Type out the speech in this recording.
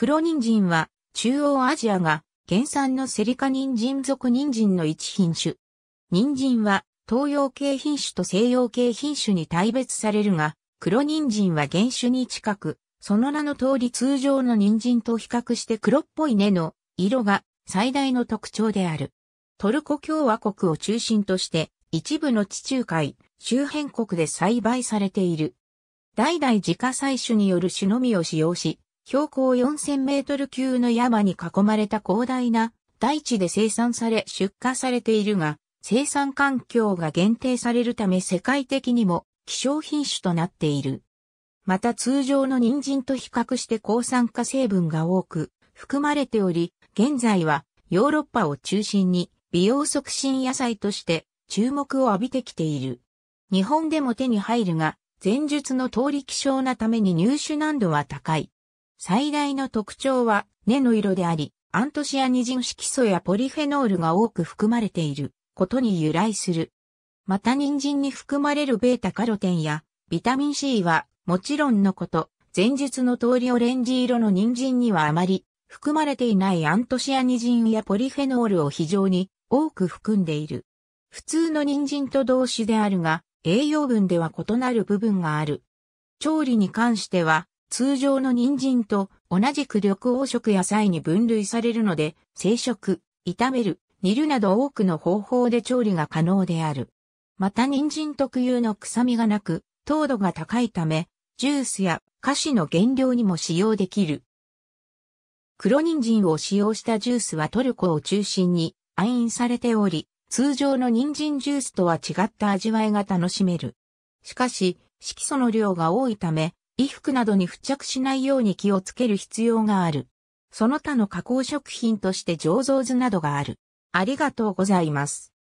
黒人参は中央アジアが原産のセリカ人参属人参の一品種。人参は東洋系品種と西洋系品種に大別されるが、黒人参は原種に近く、その名の通り通常の人参と比較して黒っぽい根の色が最大の特徴である。トルコ共和国を中心として一部の地中海周辺国で栽培されている。代々自家採取による種のみを使用し、標高4000メートル級の山に囲まれた広大な大地で生産され出荷されているが、生産環境が限定されるため世界的にも希少品種となっている。また通常の人参と比較して抗酸化成分が多く含まれており、現在はヨーロッパを中心に美容促進野菜として注目を浴びてきている。日本でも手に入るが、前述の通り希少なために入手難度は高い。最大の特徴は根の色であり、アントシアニジン色素やポリフェノールが多く含まれていることに由来する。また人参に含まれるベータカロテンやビタミン C はもちろんのこと、前述の通りオレンジ色の人参にはあまり含まれていないアントシアニジンやポリフェノールを非常に多く含んでいる。普通の人参と同種であるが、栄養分では異なる部分がある。調理に関しては、通常の人参と同じく緑黄色野菜に分類されるので、生食、炒める、煮るなど多くの方法で調理が可能である。また人参特有の臭みがなく、糖度が高いため、ジュースや菓子の原料にも使用できる。黒人参を使用したジュースはトルコを中心に暗飲されており、通常の人参ジュースとは違った味わいが楽しめる。しかし、色素の量が多いため、衣服などに付着しないように気をつける必要がある。その他の加工食品として醸造図などがある。ありがとうございます。